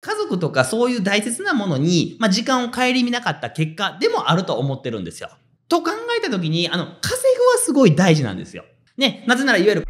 家族とかそういう大切なものに、まあ、時間を顧みなかった結果でもあると思ってるんですよ。と考えた時に、あの、稼ぐはすごい大事なんですよ。ね、なぜならいわゆる、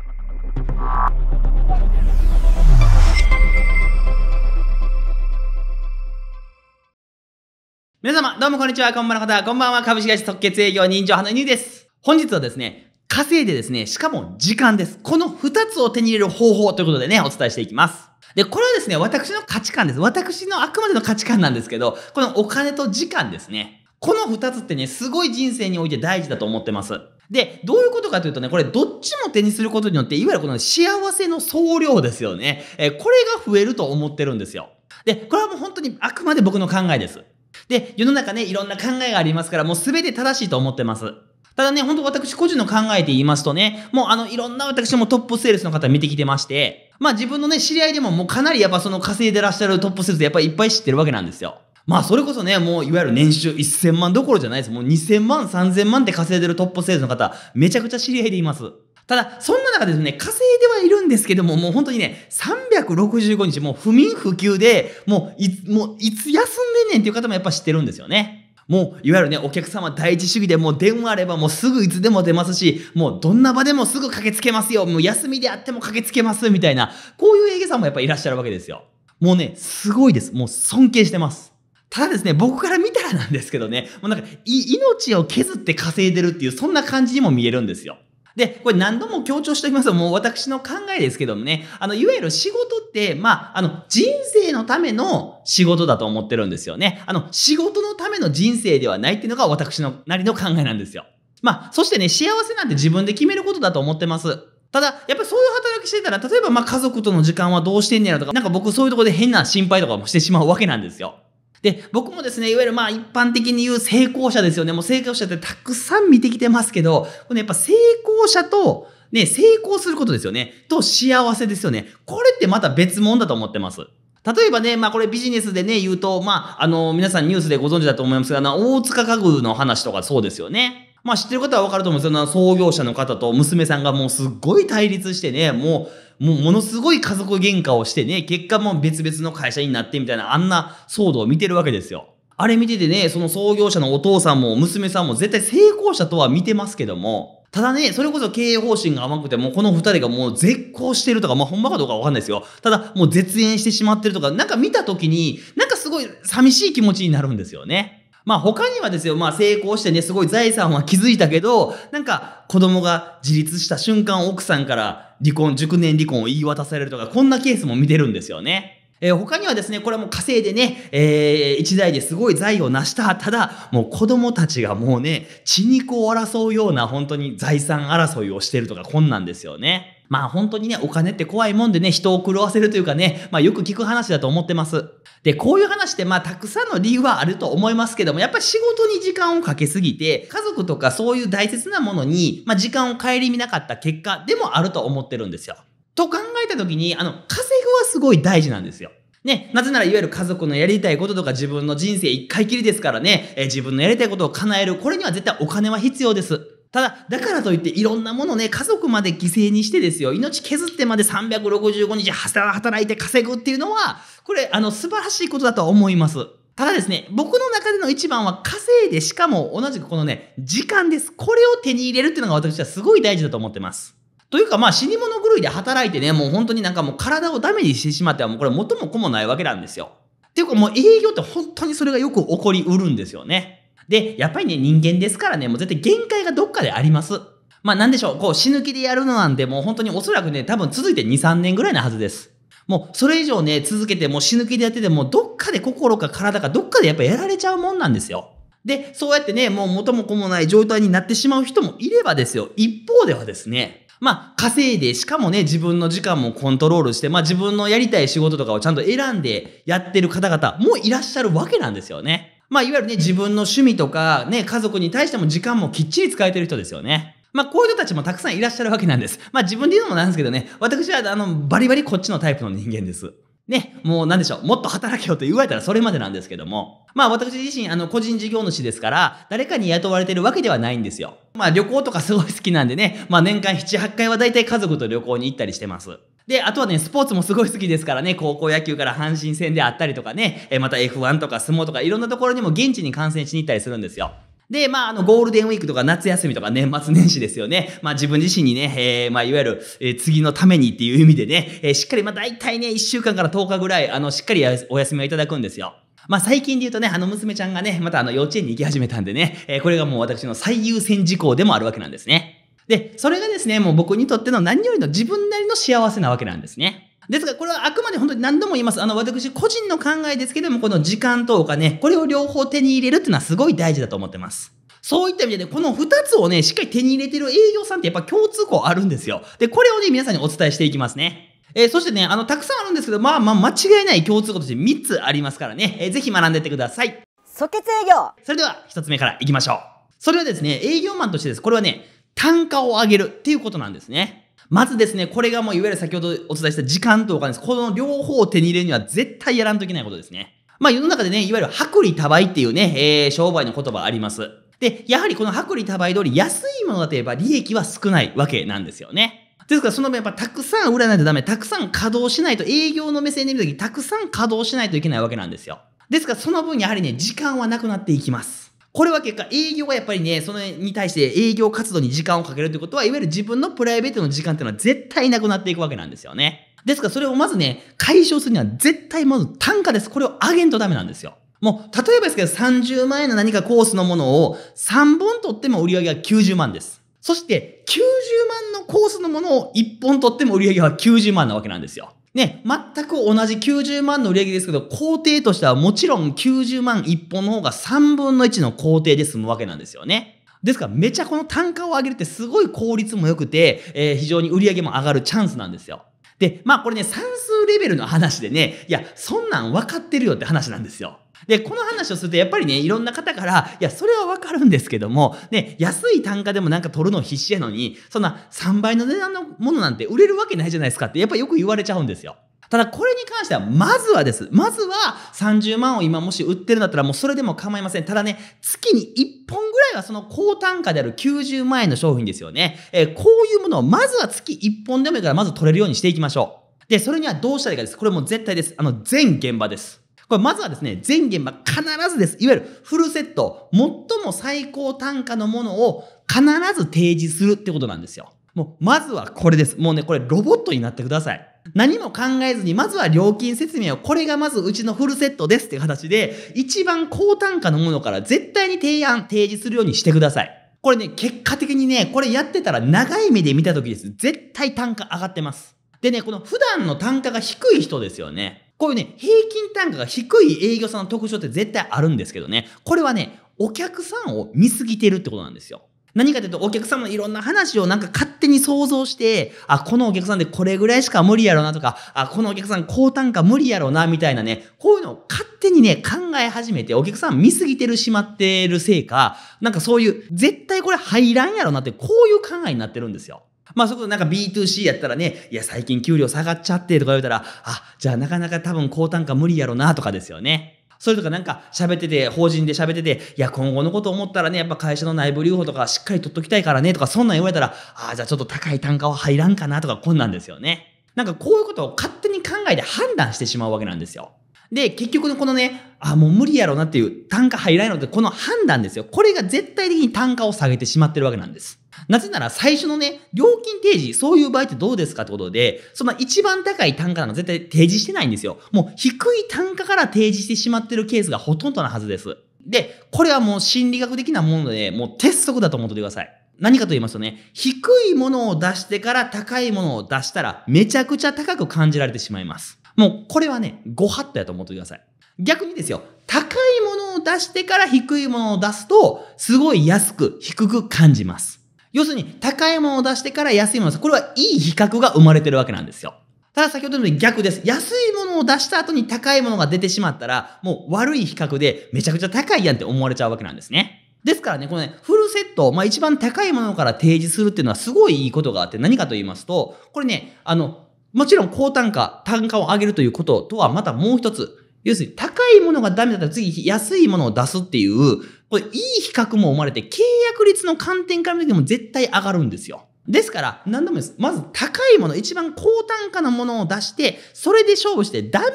皆様、どうもこんにちは、こんばんは方、こんばんは、株式会社特決営業人情派の犬です。本日はですね、稼いでですね、しかも時間です。この2つを手に入れる方法ということでね、お伝えしていきます。で、これはですね、私の価値観です。私のあくまでの価値観なんですけど、このお金と時間ですね。この二つってね、すごい人生において大事だと思ってます。で、どういうことかというとね、これどっちも手にすることによって、いわゆるこの幸せの総量ですよね。えこれが増えると思ってるんですよ。で、これはもう本当にあくまで僕の考えです。で、世の中ね、いろんな考えがありますから、もう全て正しいと思ってます。ただね、ほんと私個人の考えで言いますとね、もうあの、いろんな私もトップセールスの方見てきてまして、まあ自分のね、知り合いでももうかなりやっぱその稼いでらっしゃるトップセールやっぱりいっぱい知ってるわけなんですよ。まあそれこそね、もういわゆる年収1000万どころじゃないです。もう2000万、3000万て稼いでるトップセールの方、めちゃくちゃ知り合いでいます。ただ、そんな中ですね、稼いではいるんですけども、もう本当にね、365日もう不眠不休で、もうい、もういつ休んでんねんっていう方もやっぱ知ってるんですよね。もう、いわゆるね、お客様第一主義で、もう電話あればもうすぐいつでも出ますし、もうどんな場でもすぐ駆けつけますよ。もう休みであっても駆けつけます、みたいな。こういう営業さんもやっぱいらっしゃるわけですよ。もうね、すごいです。もう尊敬してます。ただですね、僕から見たらなんですけどね、もうなんか、命を削って稼いでるっていう、そんな感じにも見えるんですよ。で、これ何度も強調しておきますもう私の考えですけどもね、あの、いわゆる仕事って、まあ、あの、人生のための仕事だと思ってるんですよね。あの、仕事のための人生ではないっていうのが私のなりの考えなんですよ。まあ、そしてね、幸せなんて自分で決めることだと思ってます。ただ、やっぱりそういう働きしてたら、例えばまあ家族との時間はどうしてんねやろとか、なんか僕そういうとこで変な心配とかもしてしまうわけなんですよ。で、僕もですね、いわゆるまあ一般的に言う成功者ですよね。もう成功者ってたくさん見てきてますけど、このやっぱ成功者と、ね、成功することですよね。と幸せですよね。これってまた別物だと思ってます。例えばね、まあこれビジネスでね、言うと、まああの皆さんニュースでご存知だと思いますが、あの大塚家具の話とかそうですよね。まあ知ってる方はわかると思うんですよ。創業者の方と娘さんがもうすっごい対立してね、もう、もうものすごい家族喧嘩をしてね、結果もう別々の会社になってみたいな、あんな騒動を見てるわけですよ。あれ見ててね、その創業者のお父さんも娘さんも絶対成功者とは見てますけども、ただね、それこそ経営方針が甘くて、もうこの二人がもう絶好してるとか、まあほんまかどうかわかんないですよ。ただ、もう絶縁してしまってるとか、なんか見た時に、なんかすごい寂しい気持ちになるんですよね。まあ他にはですよ、まあ成功してね、すごい財産は築いたけど、なんか子供が自立した瞬間奥さんから離婚、熟年離婚を言い渡されるとか、こんなケースも見てるんですよね。えー、他にはですね、これはもう稼いでね、えー、一代ですごい財を成した。ただ、もう子供たちがもうね、血肉を争うような本当に財産争いをしてるとか、こんなんですよね。まあ本当にね、お金って怖いもんでね、人を狂わせるというかね、まあよく聞く話だと思ってます。で、こういう話ってまあたくさんの理由はあると思いますけども、やっぱり仕事に時間をかけすぎて、家族とかそういう大切なものに、まあ時間を顧みなかった結果でもあると思ってるんですよ。と考えた時に、あの、稼ぐはすごい大事なんですよ。ね、なぜならいわゆる家族のやりたいこととか自分の人生一回きりですからね、え自分のやりたいことを叶える、これには絶対お金は必要です。ただ、だからといっていろんなものね、家族まで犠牲にしてですよ、命削ってまで365日働いて稼ぐっていうのは、これ、あの、素晴らしいことだとは思います。ただですね、僕の中での一番は稼いで、しかも同じくこのね、時間です。これを手に入れるっていうのが私はすごい大事だと思ってます。というかまあ死に物狂いで働いてね、もう本当になんかもう体をダメにしてしまってはもうこれ元も子もないわけなんですよ。っていうかもう営業って本当にそれがよく起こりうるんですよね。で、やっぱりね、人間ですからね、もう絶対限界がどっかであります。まあなんでしょう、こう死ぬ気でやるのなんてもう本当におそらくね、多分続いて2、3年ぐらいなはずです。もうそれ以上ね、続けてもう死ぬ気でやってても、どっかで心か体かどっかでやっぱやられちゃうもんなんですよ。で、そうやってね、もう元も子もない状態になってしまう人もいればですよ。一方ではですね、まあ、稼いで、しかもね、自分の時間もコントロールして、まあ自分のやりたい仕事とかをちゃんと選んでやってる方々もいらっしゃるわけなんですよね。まあ、いわゆるね、自分の趣味とか、ね、家族に対しても時間もきっちり使えてる人ですよね。まあ、こういう人たちもたくさんいらっしゃるわけなんです。まあ、自分で言うのもなんですけどね、私は、あの、バリバリこっちのタイプの人間です。ね、もうなんでしょう、もっと働けよと言われたらそれまでなんですけども。まあ私自身、あの、個人事業主ですから、誰かに雇われてるわけではないんですよ。まあ旅行とかすごい好きなんでね、まあ年間7、8回は大体家族と旅行に行ったりしてます。で、あとはね、スポーツもすごい好きですからね、高校野球から阪神戦であったりとかね、また F1 とか相撲とかいろんなところにも現地に観戦しに行ったりするんですよ。で、まあ、あの、ゴールデンウィークとか夏休みとか年末年始ですよね。まあ、自分自身にね、えー、まあ、いわゆる、えー、次のためにっていう意味でね、えー、しっかり、まあ、大体ね、1週間から10日ぐらい、あの、しっかりお休みをいただくんですよ。まあ、最近で言うとね、あの、娘ちゃんがね、またあの、幼稚園に行き始めたんでね、えー、これがもう私の最優先事項でもあるわけなんですね。で、それがですね、もう僕にとっての何よりの自分なりの幸せなわけなんですね。ですが、これはあくまで本当に何度も言います。あの、私個人の考えですけども、この時間とお金、これを両方手に入れるっていうのはすごい大事だと思ってます。そういった意味でね、この2つをね、しっかり手に入れてる営業さんってやっぱ共通項あるんですよ。で、これをね、皆さんにお伝えしていきますね。えー、そしてね、あの、たくさんあるんですけど、まあまあ、間違いない共通項として3つありますからね、えー、ぜひ学んでってください。即決営業それでは、1つ目からいきましょう。それはですね、営業マンとしてです。これはね、単価を上げるっていうことなんですね。まずですね、これがもういわゆる先ほどお伝えした時間とお金です。この両方を手に入れるには絶対やらんといけないことですね。まあ世の中でね、いわゆる薄利多売っていうね、えー、商売の言葉あります。で、やはりこの薄利多売通り安いものだといえば利益は少ないわけなんですよね。ですからその分やっぱたくさん売らないとダメ、たくさん稼働しないと営業の目線で見るときたくさん稼働しないといけないわけなんですよ。ですからその分やはりね、時間はなくなっていきます。これは結果営業がやっぱりねそれに対して営業活動に時間をかけるということはいわゆる自分のプライベートの時間っていうのは絶対なくなっていくわけなんですよねですからそれをまずね解消するには絶対まず単価ですこれを上げんとダメなんですよもう、例えばですけど、30万円の何かコースのものを3本取っても売り上げは90万です。そして、90万のコースのものを1本取っても売り上げは90万なわけなんですよ。ね、全く同じ90万の売り上げですけど、工程としてはもちろん90万1本の方が3分の1の工程で済むわけなんですよね。ですから、めちゃこの単価を上げるってすごい効率も良くて、えー、非常に売り上げも上がるチャンスなんですよ。で、まあこれね、算数レベルの話でね、いや、そんなん分かってるよって話なんですよ。で、この話をすると、やっぱりね、いろんな方から、いや、それはわかるんですけども、ね、安い単価でもなんか取るの必死やのに、そんな3倍の値段のものなんて売れるわけないじゃないですかって、やっぱよく言われちゃうんですよ。ただこれに関しては、まずはです。まずは30万を今もし売ってるんだったらもうそれでも構いません。ただね、月に1本ぐらいはその高単価である90万円の商品ですよね。えー、こういうものをまずは月1本でもいいからまず取れるようにしていきましょう。で、それにはどうしたらいいかです。これも絶対です。あの、全現場です。これまずはですね、全現場必ずです。いわゆるフルセット、最も最高単価のものを必ず提示するってことなんですよ。もう、まずはこれです。もうね、これロボットになってください。何も考えずに、まずは料金説明を、これがまずうちのフルセットですって形で、一番高単価のものから絶対に提案、提示するようにしてください。これね、結果的にね、これやってたら長い目で見た時です。絶対単価上がってます。でね、この普段の単価が低い人ですよね。こういうね、平均単価が低い営業さんの特徴って絶対あるんですけどね、これはね、お客さんを見すぎてるってことなんですよ。何かというと、お客様のいろんな話をなんか勝手に想像して、あ、このお客さんでこれぐらいしか無理やろなとか、あ、このお客さん高単価無理やろな、みたいなね、こういうのを勝手にね、考え始めて、お客さん見すぎてるしまってるせいか、なんかそういう、絶対これ入らんやろなって、こういう考えになってるんですよ。まあそこなんか B2C やったらね、いや最近給料下がっちゃってとか言うたら、あ、じゃあなかなか多分高単価無理やろなとかですよね。それとかなんか喋ってて、法人で喋ってて、いや、今後のこと思ったらね、やっぱ会社の内部留保とかしっかり取っときたいからね、とか、そんなん言われたら、ああ、じゃあちょっと高い単価は入らんかな、とか、こんなんですよね。なんかこういうことを勝手に考えて判断してしまうわけなんですよ。で、結局のこのね、あ、もう無理やろなっていう単価入らないのって、この判断ですよ。これが絶対的に単価を下げてしまってるわけなんです。なぜなら最初のね、料金提示、そういう場合ってどうですかってことで、その一番高い単価なの絶対提示してないんですよ。もう低い単価から提示してしまってるケースがほとんどなはずです。で、これはもう心理学的なもので、もう鉄則だと思っててください。何かと言いますとね、低いものを出してから高いものを出したら、めちゃくちゃ高く感じられてしまいます。もうこれはね、ご法度やと思ってください。逆にですよ、高いものを出してから低いものを出すと、すごい安く、低く感じます。要するに、高いものを出してから安いものを出す。これはいい比較が生まれてるわけなんですよ。ただ先ほどの逆です。安いものを出した後に高いものが出てしまったら、もう悪い比較でめちゃくちゃ高いやんって思われちゃうわけなんですね。ですからね、このね、フルセット、まあ一番高いものから提示するっていうのはすごいいいことがあって、何かと言いますと、これね、あの、もちろん高単価、単価を上げるということとはまたもう一つ、要するに高いものがダメだったら次安いものを出すっていう、これ、いい比較も生まれて、契約率の観点から見ても絶対上がるんですよ。ですから、何度もです。まず高いもの、一番高単価なものを出して、それで勝負して、ダメだっ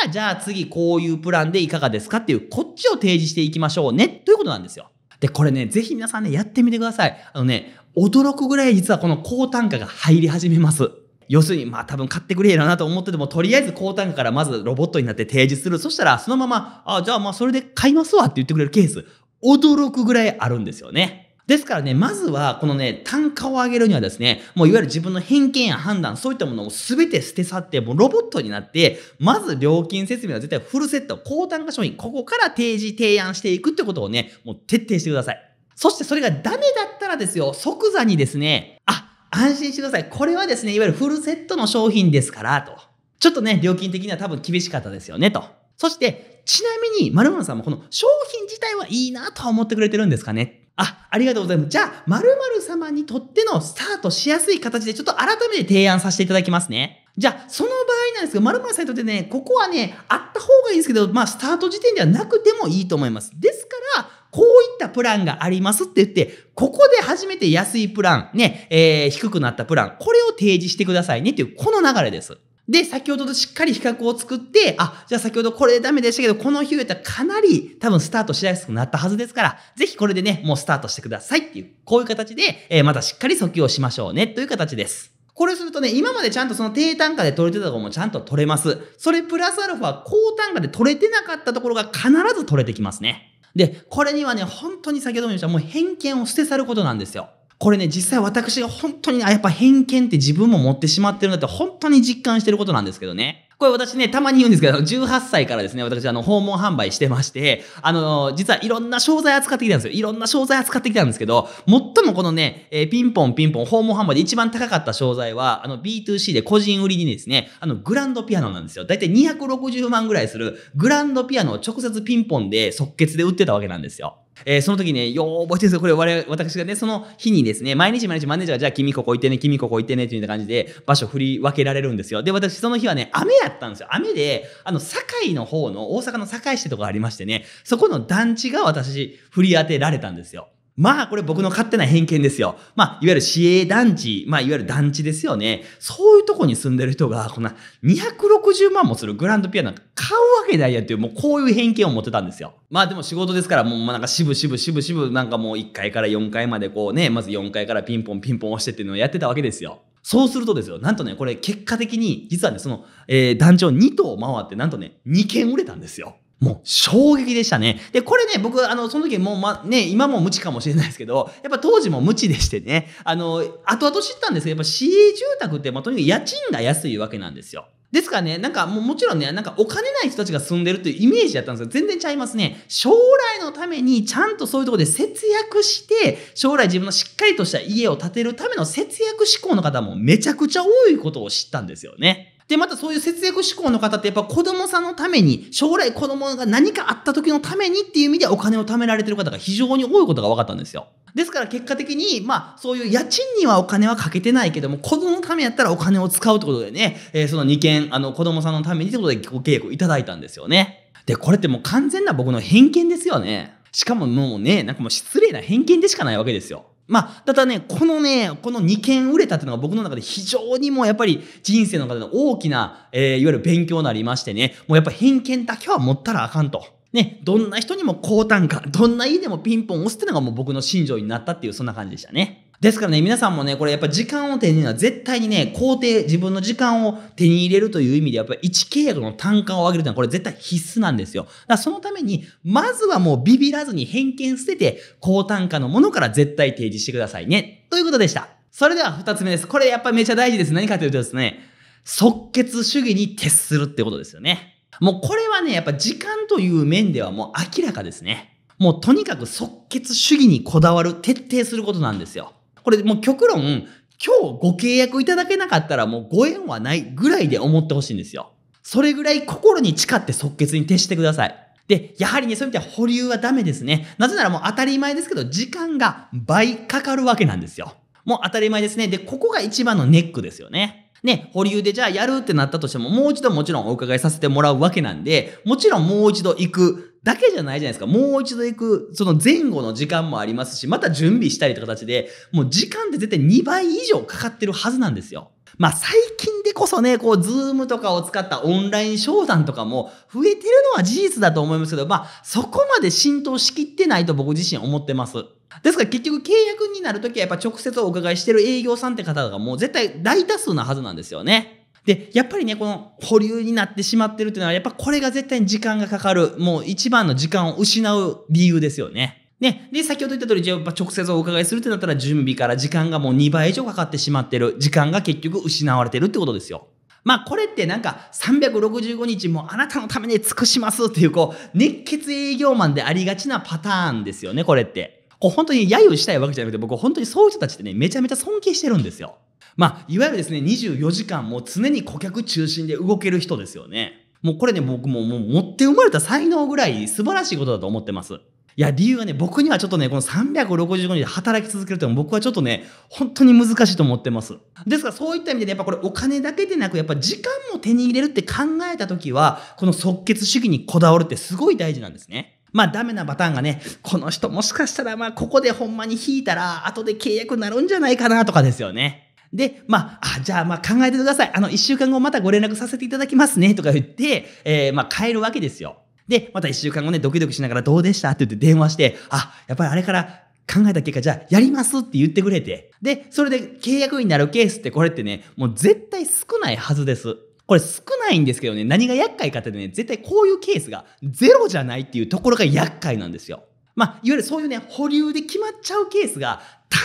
たら、じゃあ次こういうプランでいかがですかっていう、こっちを提示していきましょうね、ということなんですよ。で、これね、ぜひ皆さんね、やってみてください。あのね、驚くぐらい実はこの高単価が入り始めます。要するにまあ多分買ってくれやろなと思っててもとりあえず高単価からまずロボットになって提示するそしたらそのままあじゃあまあそれで買いますわって言ってくれるケース驚くぐらいあるんですよね。ですからね、まずは、このね、単価を上げるにはですね、もういわゆる自分の偏見や判断、そういったものを全て捨て去って、もうロボットになって、まず料金説明は絶対フルセット、高単価商品、ここから提示、提案していくってことをね、もう徹底してください。そしてそれがダメだったらですよ、即座にですね、あ、安心してください。これはですね、いわゆるフルセットの商品ですから、と。ちょっとね、料金的には多分厳しかったですよね、と。そして、ちなみに、〇〇さんもこの商品自体はいいなとは思ってくれてるんですかねあ、ありがとうございます。じゃあ、〇〇様にとってのスタートしやすい形でちょっと改めて提案させていただきますね。じゃあ、その場合なんですけど、〇〇さんにとってね、ここはね、あった方がいいんですけど、まあ、スタート時点ではなくてもいいと思います。ですから、こういったプランがありますって言って、ここで初めて安いプラン、ね、えー、低くなったプラン、これを提示してくださいねっていう、この流れです。で、先ほどとしっかり比較を作って、あ、じゃあ先ほどこれでダメでしたけど、この日をえったらかなり多分スタートしやすくなったはずですから、ぜひこれでね、もうスタートしてくださいっていう、こういう形で、えー、またしっかり訴求をしましょうねという形です。これするとね、今までちゃんとその低単価で取れてたところもちゃんと取れます。それプラスアルファ、高単価で取れてなかったところが必ず取れてきますね。で、これにはね、本当に先ほども言いました、もう偏見を捨て去ることなんですよ。これね、実際私が本当に、ね、あ、やっぱ偏見って自分も持ってしまってるんだって本当に実感してることなんですけどね。これ私ね、たまに言うんですけど、18歳からですね、私、あの、訪問販売してまして、あの、実はいろんな商材扱ってきたんですよ。いろんな商材扱ってきたんですけど、最もこのね、えー、ピンポンピンポン訪問販売で一番高かった商材は、あの、B2C で個人売りにですね、あの、グランドピアノなんですよ。だいたい260万ぐらいする、グランドピアノを直接ピンポンで即決で売ってたわけなんですよ。えー、その時ね、よう覚えてるんですよ。これ我々、私がね、その日にですね、毎日毎日マネージャーが、じゃあ君ここ行ってね、君ここ行ってね、という感じで場所振り分けられるんですよ。で、私その日はね、雨やったんですよ。雨で、あの、堺の方の、大阪の堺市とかありましてね、そこの団地が私、振り当てられたんですよ。まあこれ僕の勝手な偏見ですよ。まあいわゆる市営団地、まあいわゆる団地ですよね。そういうとこに住んでる人が、こんな260万もするグランドピアノ買うわけないやっていう、もうこういう偏見を持ってたんですよ。まあでも仕事ですから、もうなんか渋々渋々なんかもう1階から4階までこうね、まず4階からピンポンピンポン押してっていうのをやってたわけですよ。そうするとですよ、なんとね、これ結果的に、実はね、その、えー、団長2棟回って、なんとね、2軒売れたんですよ。もう衝撃でしたね。で、これね、僕、あの、その時もう、ま、ね、今も無知かもしれないですけど、やっぱ当時も無知でしてね、あの、後々知ったんですけど、やっぱ市営住宅って、まあ、とにかく家賃が安いわけなんですよ。ですからね、なんかもうもちろんね、なんかお金ない人たちが住んでるっていうイメージだったんですけど、全然ちゃいますね。将来のためにちゃんとそういうとこで節約して、将来自分のしっかりとした家を建てるための節約志向の方もめちゃくちゃ多いことを知ったんですよね。で、またそういう節約志向の方ってやっぱ子供さんのために、将来子供が何かあった時のためにっていう意味でお金を貯められてる方が非常に多いことが分かったんですよ。ですから結果的に、まあ、そういう家賃にはお金はかけてないけども、子供のためやったらお金を使うってことでね、えー、その2件、あの、子供さんのためにってことでご契約いただいたんですよね。で、これってもう完全な僕の偏見ですよね。しかももうね、なんかもう失礼な偏見でしかないわけですよ。まあ、ただね、このね、この2件売れたっていうのが僕の中で非常にもうやっぱり人生の中での大きな、えー、いわゆる勉強になりましてね、もうやっぱ偏見だけは持ったらあかんと。ね、どんな人にも高単価、どんな家でもピンポン押すっていうのがもう僕の信条になったっていう、そんな感じでしたね。ですからね、皆さんもね、これやっぱ時間を手に入れるのは絶対にね、工程、自分の時間を手に入れるという意味で、やっぱり1契約の単価を上げるというのはこれ絶対必須なんですよ。だからそのために、まずはもうビビらずに偏見捨てて、高単価のものから絶対提示してくださいね。ということでした。それでは2つ目です。これやっぱめちゃ大事です。何かというとですね、即決主義に徹するってことですよね。もうこれはね、やっぱ時間という面ではもう明らかですね。もうとにかく即決主義にこだわる、徹底することなんですよ。これもう極論、今日ご契約いただけなかったらもうご縁はないぐらいで思ってほしいんですよ。それぐらい心に誓って即決に徹してください。で、やはりね、そういう意味では保留はダメですね。なぜならもう当たり前ですけど、時間が倍かかるわけなんですよ。もう当たり前ですね。で、ここが一番のネックですよね。ね、保留でじゃあやるってなったとしても、もう一度もちろんお伺いさせてもらうわけなんで、もちろんもう一度行くだけじゃないじゃないですか。もう一度行く、その前後の時間もありますし、また準備したりって形で、もう時間って絶対2倍以上かかってるはずなんですよ。まあ最近でこそね、こう、ズームとかを使ったオンライン商談とかも増えてるのは事実だと思いますけど、まあそこまで浸透しきってないと僕自身思ってます。ですから結局契約になるときはやっぱ直接お伺いしてる営業さんって方がもう絶対大多数なはずなんですよね。で、やっぱりね、この保留になってしまってるっていうのは、やっぱこれが絶対に時間がかかる、もう一番の時間を失う理由ですよね。ね。で、先ほど言った通り、じゃあ直接お伺いするってなったら準備から時間がもう2倍以上かかってしまってる。時間が結局失われてるってことですよ。まあこれってなんか365日もあなたのために尽くしますっていうこう熱血営業マンでありがちなパターンですよね、これって。こう本当に揶揄したいわけじゃなくて僕本当にそういう人たちってね、めちゃめちゃ尊敬してるんですよ。まあ、いわゆるですね、24時間も常に顧客中心で動ける人ですよね。もうこれね、僕ももう持って生まれた才能ぐらい素晴らしいことだと思ってます。いや、理由はね、僕にはちょっとね、この365日で働き続けるとて僕はちょっとね、本当に難しいと思ってます。ですからそういった意味でね、やっぱこれお金だけでなく、やっぱ時間も手に入れるって考えた時は、この即決主義にこだわるってすごい大事なんですね。まあダメなパターンがね、この人もしかしたらまあここでほんまに引いたら後で契約になるんじゃないかなとかですよね。で、まあ、あ、じゃあ、まあ、考えてください。あの、一週間後またご連絡させていただきますね、とか言って、えー、まあ、帰るわけですよ。で、また一週間後ね、ドキドキしながらどうでしたって言って電話して、あ、やっぱりあれから考えた結果、じゃあやりますって言ってくれて。で、それで契約になるケースってこれってね、もう絶対少ないはずです。これ少ないんですけどね、何が厄介かってね、絶対こういうケースがゼロじゃないっていうところが厄介なんですよ。まあ、いわゆるそういうね、保留で決まっちゃうケースがた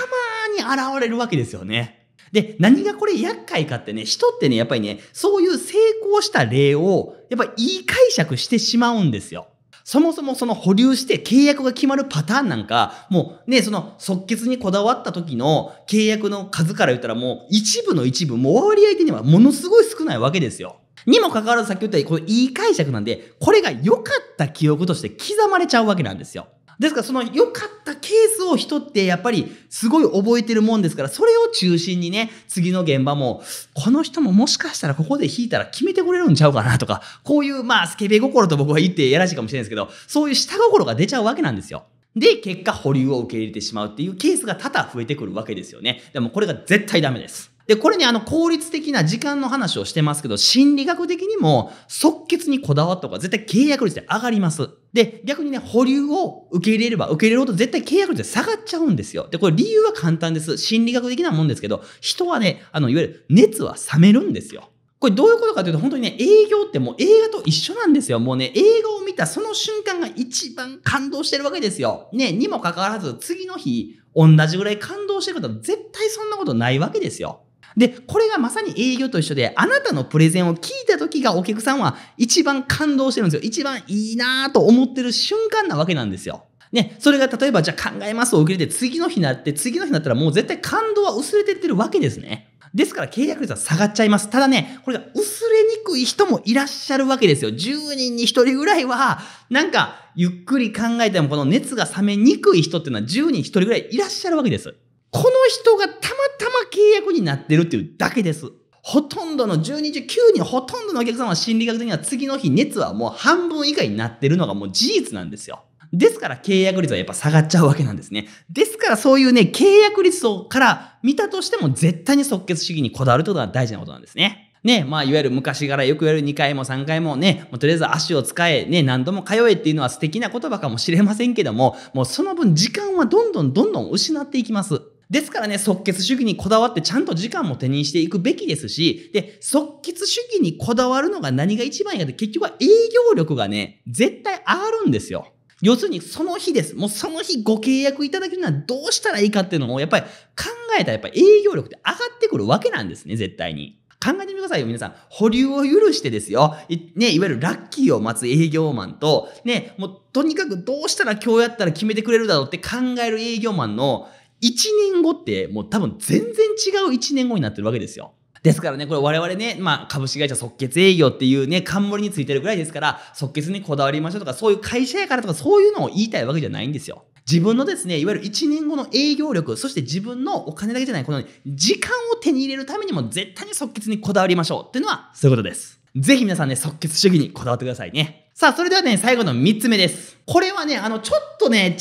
まーに現れるわけですよね。で、何がこれ厄介かってね、人ってね、やっぱりね、そういう成功した例を、やっぱりいい解釈してしまうんですよ。そもそもその保留して契約が決まるパターンなんか、もうね、その即決にこだわった時の契約の数から言ったらもう一部の一部、もう割合的にはものすごい少ないわけですよ。にもかかわらずさっき言ったように、これいい解釈なんで、これが良かった記憶として刻まれちゃうわけなんですよ。ですからその良かったケースを人ってやっぱりすごい覚えてるもんですから、それを中心にね、次の現場も、この人ももしかしたらここで弾いたら決めてくれるんちゃうかなとか、こういうまあスケベ心と僕は言ってやらしいかもしれないですけど、そういう下心が出ちゃうわけなんですよ。で、結果保留を受け入れてしまうっていうケースが多々増えてくるわけですよね。でもこれが絶対ダメです。で、これね、あの、効率的な時間の話をしてますけど、心理学的にも即決にこだわった方が絶対契約率で上がります。で、逆にね、保留を受け入れれば受け入れるほど絶対契約率で下がっちゃうんですよ。で、これ理由は簡単です。心理学的なもんですけど、人はね、あの、いわゆる熱は冷めるんですよ。これどういうことかというと、本当にね、営業ってもう映画と一緒なんですよ。もうね、映画を見たその瞬間が一番感動してるわけですよ。ね、にもかかわらず、次の日、同じぐらい感動してる方、絶対そんなことないわけですよ。で、これがまさに営業と一緒で、あなたのプレゼンを聞いた時がお客さんは一番感動してるんですよ。一番いいなぁと思ってる瞬間なわけなんですよ。ね、それが例えばじゃあ考えますを受け入れて次の日になって、次の日になったらもう絶対感動は薄れてってるわけですね。ですから契約率は下がっちゃいます。ただね、これが薄れにくい人もいらっしゃるわけですよ。10人に1人ぐらいは、なんかゆっくり考えてもこの熱が冷めにくい人っていうのは10人1人ぐらいいらっしゃるわけです。この人がたまたま契約になってるっていうだけです。ほとんどの12時9人、ほとんどのお客様は心理学的には次の日熱はもう半分以下になってるのがもう事実なんですよ。ですから契約率はやっぱ下がっちゃうわけなんですね。ですからそういうね、契約率から見たとしても絶対に即決主義にこだわるってことが大事なことなんですね。ね、まあ、いわゆる昔からよく言われる2回も3回もね、もうとりあえず足を使え、ね、何度も通えっていうのは素敵な言葉かもしれませんけども、もうその分時間はどんどんどんどん失っていきます。ですからね、即決主義にこだわってちゃんと時間も手にしていくべきですし、で、即決主義にこだわるのが何が一番やて結局は営業力がね、絶対上がるんですよ。要するにその日です。もうその日ご契約いただけるのはどうしたらいいかっていうのをやっぱり考えたらやっぱり営業力って上がってくるわけなんですね、絶対に。考えてみてくださいよ、皆さん。保留を許してですよ。ね、いわゆるラッキーを待つ営業マンと、ね、もうとにかくどうしたら今日やったら決めてくれるだろうって考える営業マンの、1年後ってもう多分全然違う1年後になってるわけですよ。ですからね、これ我々ね、まあ株式会社即決営業っていうね、冠についてるぐらいですから、即決にこだわりましょうとか、そういう会社やからとか、そういうのを言いたいわけじゃないんですよ。自分のですね、いわゆる1年後の営業力、そして自分のお金だけじゃない、この時間を手に入れるためにも絶対に即決にこだわりましょうっていうのは、そういうことです。ぜひ皆さんね、即決主義にこだわってくださいね。さあ、それではね、最後の3つ目です。これはね、あの、ちょっとね、違っ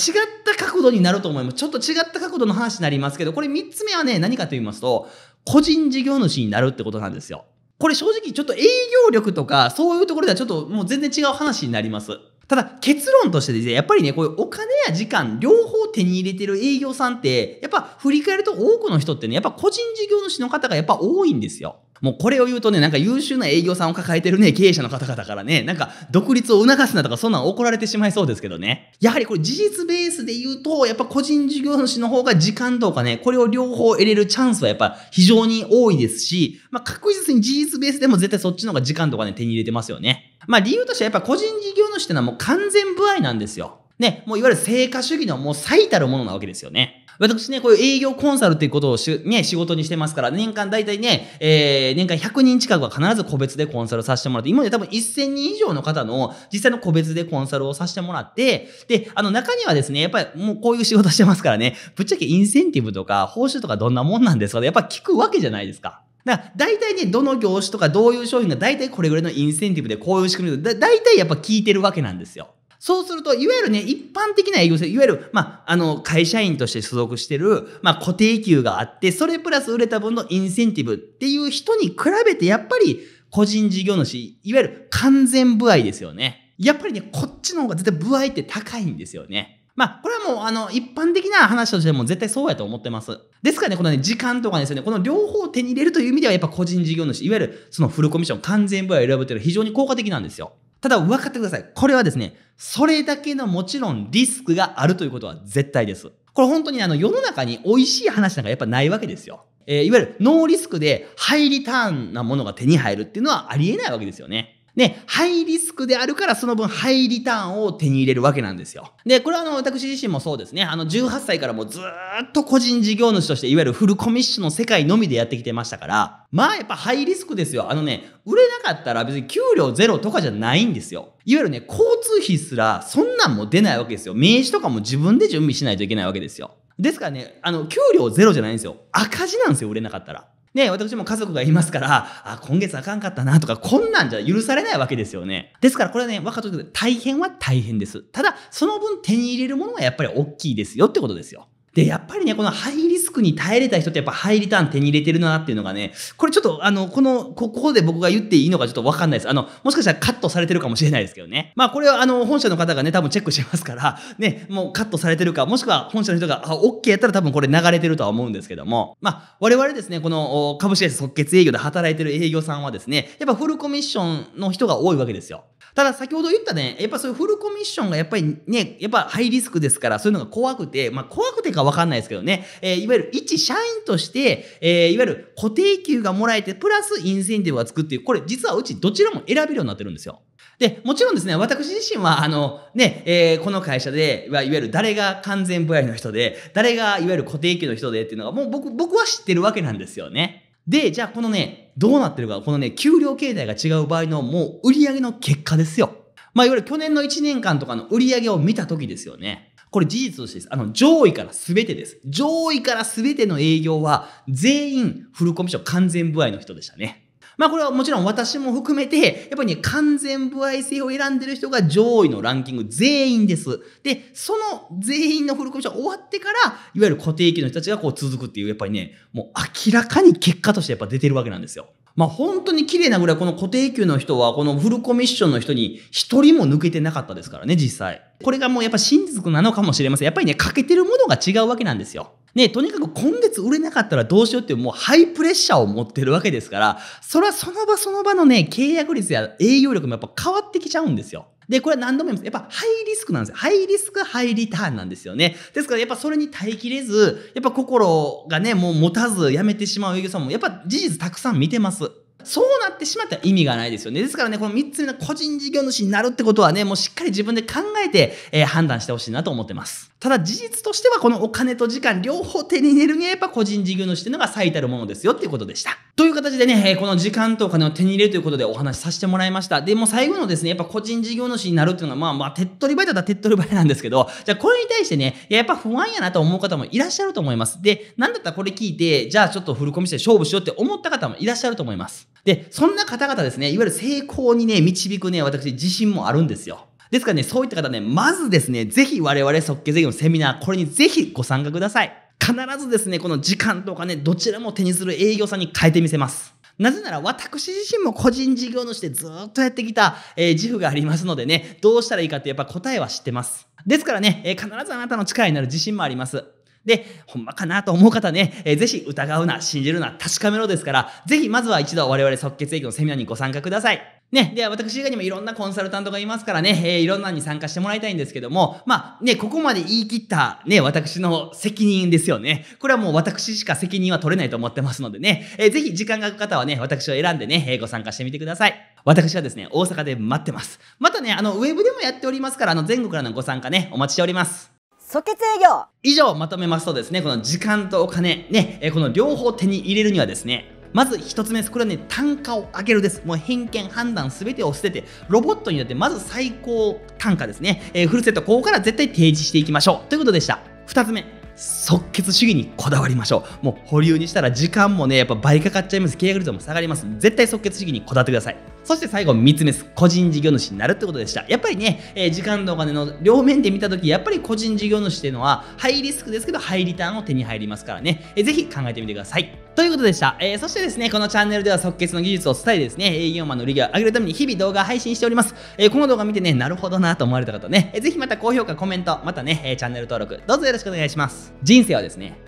た角度になると思います。ちょっと違った角度の話になりますけど、これ3つ目はね、何かと言いますと、個人事業主になるってことなんですよ。これ正直ちょっと営業力とか、そういうところではちょっともう全然違う話になります。ただ、結論としてですね、やっぱりね、こういうお金や時間、両方手に入れてる営業さんって、やっぱ振り返ると多くの人ってね、やっぱ個人事業主の方がやっぱ多いんですよ。もうこれを言うとね、なんか優秀な営業さんを抱えてるね、経営者の方々からね、なんか独立を促すなとかそんなん怒られてしまいそうですけどね。やはりこれ事実ベースで言うと、やっぱ個人事業主の方が時間とかね、これを両方得れるチャンスはやっぱ非常に多いですし、まあ確実に事実ベースでも絶対そっちの方が時間とかね、手に入れてますよね。まあ理由としてはやっぱ個人事業主ってのはもう完全不愛なんですよ。ね、もういわゆる成果主義のもう最たるものなわけですよね。私ね、こういう営業コンサルっていうことをし、ね、仕事にしてますから、年間大体ね、えー、年間100人近くは必ず個別でコンサルさせてもらって、今まで多分1000人以上の方の実際の個別でコンサルをさせてもらって、で、あの中にはですね、やっぱりもうこういう仕事してますからね、ぶっちゃけインセンティブとか報酬とかどんなもんなんですかね、やっぱ聞くわけじゃないですか。だから大体ね、どの業種とかどういう商品が大体これぐらいのインセンティブでこういう仕組みで、だ大体やっぱ聞いてるわけなんですよ。そうすると、いわゆるね、一般的な営業制、いわゆる、まあ、あの、会社員として所属してる、まあ、固定給があって、それプラス売れた分のインセンティブっていう人に比べて、やっぱり、個人事業主、いわゆる完全部合ですよね。やっぱりね、こっちの方が絶対部合って高いんですよね。まあ、これはもう、あの、一般的な話としても絶対そうやと思ってます。ですからね、このね、時間とかですよね、この両方を手に入れるという意味では、やっぱ個人事業主、いわゆるそのフルコミッション、完全部合を選ぶというのは非常に効果的なんですよ。ただ分かってください。これはですね、それだけのもちろんリスクがあるということは絶対です。これ本当にあの世の中に美味しい話なんかやっぱないわけですよ。えー、いわゆるノーリスクでハイリターンなものが手に入るっていうのはありえないわけですよね。ね、ハイリスクであるからその分ハイリターンを手に入れるわけなんですよ。で、これはあの私自身もそうですね、あの18歳からもうずっと個人事業主としていわゆるフルコミッションの世界のみでやってきてましたから、まあやっぱハイリスクですよ。あのね、売れなかったら別に給料ゼロとかじゃないんですよ。いわゆるね、交通費すらそんなんも出ないわけですよ。名刺とかも自分で準備しないといけないわけですよ。ですからね、あの、給料ゼロじゃないんですよ。赤字なんですよ、売れなかったら。ね、私も家族がいますから、あ、今月あかんかったなとか、こんなんじゃ許されないわけですよね。ですからこれはね、分かってくけど、大変は大変です。ただ、その分手に入れるものはやっぱり大きいですよってことですよ。で、やっぱりね、このハイリスクに耐えれた人ってやっぱハイリターン手に入れてるなっていうのがね、これちょっとあの、この、ここで僕が言っていいのかちょっとわかんないです。あの、もしかしたらカットされてるかもしれないですけどね。まあこれはあの、本社の方がね、多分チェックしてますから、ね、もうカットされてるか、もしくは本社の人が、あ、OK やったら多分これ流れてるとは思うんですけども、まあ我々ですね、この株式会社即決営業で働いてる営業さんはですね、やっぱフルコミッションの人が多いわけですよ。ただ先ほど言ったね、やっぱそういうフルコミッションがやっぱりね、やっぱハイリスクですから、そういうのが怖くて、まあ怖くてかわかんないですけどね、えー、いわゆる一社員として、えー、いわゆる固定給がもらえて、プラスインセンティブがつくっていう、これ実はうちどちらも選べるようになってるんですよ。で、もちろんですね、私自身は、あの、ね、えー、この会社で、いわゆる誰が完全部合の人で、誰がいわゆる固定給の人でっていうのが、もう僕、僕は知ってるわけなんですよね。で、じゃあこのね、どうなってるか、このね、給料形態が違う場合のもう売上の結果ですよ。まあ、いわゆる去年の1年間とかの売上を見た時ですよね。これ事実としてです。あの、上位から全てです。上位から全ての営業は全員フルコミッション完全不合の人でしたね。まあこれはもちろん私も含めて、やっぱりね、完全歩合制を選んでる人が上位のランキング全員です。で、その全員のフルコミッション終わってから、いわゆる固定期の人たちがこう続くっていう、やっぱりね、もう明らかに結果としてやっぱ出てるわけなんですよ。まあ、本当に綺麗なぐらいこの固定給の人はこのフルコミッションの人に一人も抜けてなかったですからね、実際。これがもうやっぱ真実なのかもしれません。やっぱりね、欠けてるものが違うわけなんですよ。ね、とにかく今月売れなかったらどうしようっていうもうハイプレッシャーを持ってるわけですから、それはその場その場のね、契約率や営業力もやっぱ変わってきちゃうんですよ。で、これは何度も言います。やっぱハイリスクなんですよ。ハイリスク、ハイリターンなんですよね。ですからやっぱそれに耐えきれず、やっぱ心がね、もう持たずやめてしまう営業さんもやっぱ事実たくさん見てます。そうなってしまったら意味がないですよね。ですからね、この3つ目の個人事業主になるってことはね、もうしっかり自分で考えて、えー、判断してほしいなと思ってます。ただ事実としてはこのお金と時間両方手に入れるにはやっぱ個人事業主っていうのが最たるものですよっていうことでした。という形でね、この時間とお金を手に入れるということでお話しさせてもらいました。で、もう最後のですね、やっぱ個人事業主になるっていうのがまあまあ手っ取り早いだ手っ取り早いなんですけど、じゃあこれに対してね、やっぱ不安やなと思う方もいらっしゃると思います。で、なんだったらこれ聞いて、じゃあちょっとフルコミして勝負しようって思った方もいらっしゃると思います。で、そんな方々ですね、いわゆる成功にね、導くね、私自信もあるんですよ。ですからね、そういった方ね、まずですね、ぜひ我々即決営業のセミナー、これにぜひご参加ください。必ずですね、この時間とかね、どちらも手にする営業さんに変えてみせます。なぜなら私自身も個人事業主でずっとやってきた、えー、自負がありますのでね、どうしたらいいかってやっぱ答えは知ってます。ですからね、えー、必ずあなたの力になる自信もあります。で、ほんまかなと思う方ね、えー、ぜひ疑うな、信じるな、確かめろですから、ぜひまずは一度我々即決営業のセミナーにご参加ください。ね、で、私以外にもいろんなコンサルタントがいますからね、えー、いろんなに参加してもらいたいんですけども、まあ、ね、ここまで言い切った、ね、私の責任ですよね。これはもう私しか責任は取れないと思ってますのでね、えー、ぜひ時間が空る方はね、私を選んでね、えー、ご参加してみてください。私はですね、大阪で待ってます。またね、あの、ウェブでもやっておりますから、あの、全国からのご参加ね、お待ちしております。即決営業以上まとめますとですね、この時間とお金、ね、この両方手に入れるにはですね、まず1つ目です。これはね、単価を上げるです。もう偏見、判断全てを捨てて、ロボットによって、まず最高単価ですね。えー、フルセット、ここから絶対提示していきましょう。ということでした。2つ目。即決主義にこだわりましょう。もう保留にしたら時間もね、やっぱ倍かかっちゃいます。契約率も下がります。絶対即決主義にこだわってください。そして最後3つ目です。個人事業主になるってことでした。やっぱりね、えー、時間とお金の両面で見たとき、やっぱり個人事業主っていうのは、ハイリスクですけど、ハイリターンを手に入りますからね、えー、ぜひ考えてみてください。ということでした。えー、そしてですね、このチャンネルでは即決の技術を伝えですね、営業マンの売り上げを上げるために日々動画配信しております。えー、この動画見てね、なるほどなと思われた方ね、えー、ぜひまた高評価、コメント、またね、えー、チャンネル登録、どうぞよろしくお願いします。人生はですね、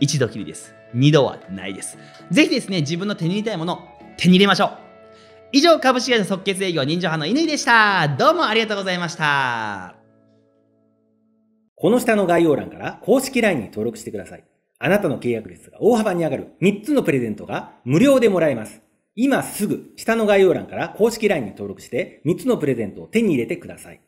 一度きりです。二度はないです。ぜひですね、自分の手に入れたいもの、手に入れましょう以上、株式会社即決営業人情派の乾でした。どうもありがとうございました。この下の概要欄から公式 LINE に登録してください。あなたの契約率が大幅に上がる3つのプレゼントが無料でもらえます。今すぐ下の概要欄から公式 LINE に登録して3つのプレゼントを手に入れてください。